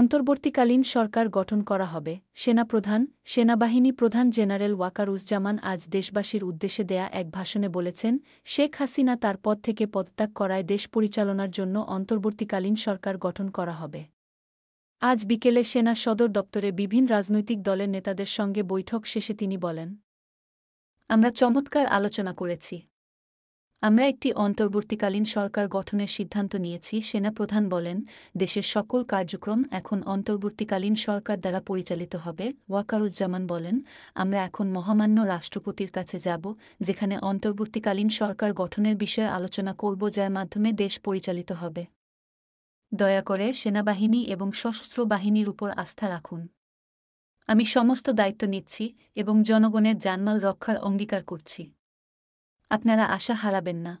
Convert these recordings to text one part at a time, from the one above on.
অন্তর্বর্তীকালীন সরকার গঠন করা হবে সেনাপ্রধান সেনাবাহিনী প্রধান জেনারেল ওয়াকারুজ্জামান আজ দেশবাসীর উদ্দেশ্যে দেয়া এক ভাষণে বলেছেন শেখ হাসিনা তার পদ থেকে পদত্যাগ করায় দেশ পরিচালনার জন্য অন্তর্বর্তীকালীন সরকার গঠন করা হবে আজ বিকেলে সেনা সদর দপ্তরে বিভিন্ন রাজনৈতিক দলের নেতাদের সঙ্গে বৈঠক শেষে তিনি বলেন আমরা চমৎকার আলোচনা করেছি আমরা একটি অন্তর্বর্তীকালীন সরকার গঠনের সিদ্ধান্ত নিয়েছি সেনাপ্রধান বলেন দেশের সকল কার্যক্রম এখন অন্তর্বর্তীকালীন সরকার দ্বারা পরিচালিত হবে ওয়াকারুজ্জামান বলেন আমরা এখন মহামান্য রাষ্ট্রপতির কাছে যাব যেখানে অন্তর্বর্তীকালীন সরকার গঠনের বিষয়ে আলোচনা করব যার মাধ্যমে দেশ পরিচালিত হবে দয়া করে সেনাবাহিনী এবং সশস্ত্র বাহিনীর উপর আস্থা রাখুন আমি সমস্ত দায়িত্ব নিচ্ছি এবং জনগণের জানমাল রক্ষার অঙ্গীকার করছি আপনারা আশা হারাবেন না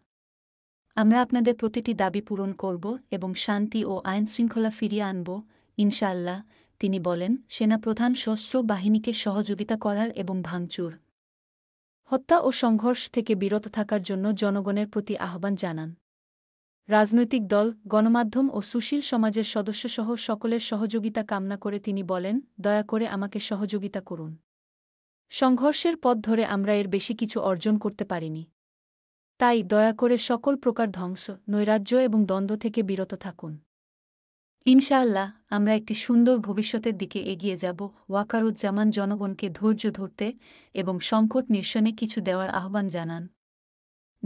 আমরা আপনাদের প্রতিটি দাবি পূরণ করব এবং শান্তি ও আইন শৃঙ্খলা ফিরিয়ে আনব ইনশাআল্লাহ তিনি বলেন সেনাপ্রধান সশস্ত্র বাহিনীকে সহযোগিতা করার এবং ভাঙচুর হত্যা ও সংঘর্ষ থেকে বিরত থাকার জন্য জনগণের প্রতি আহ্বান জানান রাজনৈতিক দল গণমাধ্যম ও সুশীল সমাজের সদস্যসহ সকলের সহযোগিতা কামনা করে তিনি বলেন দয়া করে আমাকে সহযোগিতা করুন সংঘর্ষের পথ ধরে আমরা এর বেশি কিছু অর্জন করতে পারিনি তাই দয়া করে সকল প্রকার ধ্বংস নৈরাজ্য এবং দ্বন্দ্ব থেকে বিরত থাকুন ইনশাআল্লাহ আমরা একটি সুন্দর ভবিষ্যতের দিকে এগিয়ে যাব ওয়াকারুজ্জামান জনগণকে ধৈর্য ধরতে এবং সংকট নিরসনে কিছু দেওয়ার আহ্বান জানান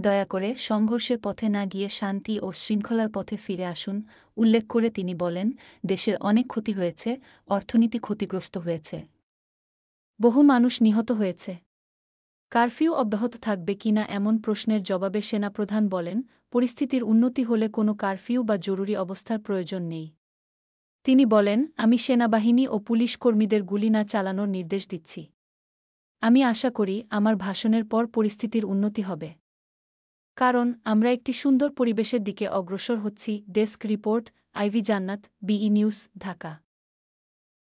দয়া করে সংঘর্ষের পথে না গিয়ে শান্তি ও শৃঙ্খলার পথে ফিরে আসুন উল্লেখ করে তিনি বলেন দেশের অনেক ক্ষতি হয়েছে অর্থনীতি ক্ষতিগ্রস্ত হয়েছে বহু মানুষ নিহত হয়েছে কারফিউ অব্যাহত থাকবে কিনা এমন প্রশ্নের জবাবে সেনাপ্রধান বলেন পরিস্থিতির উন্নতি হলে কোনো কারফিউ বা জরুরি অবস্থার প্রয়োজন নেই তিনি বলেন আমি সেনাবাহিনী ও পুলিশ কর্মীদের গুলি না চালানোর নির্দেশ দিচ্ছি আমি আশা করি আমার ভাষণের পর পরিস্থিতির উন্নতি হবে কারণ আমরা একটি সুন্দর পরিবেশের দিকে অগ্রসর হচ্ছি ডেস্ক রিপোর্ট আইভি জান্নাত বিই নিউজ ঢাকা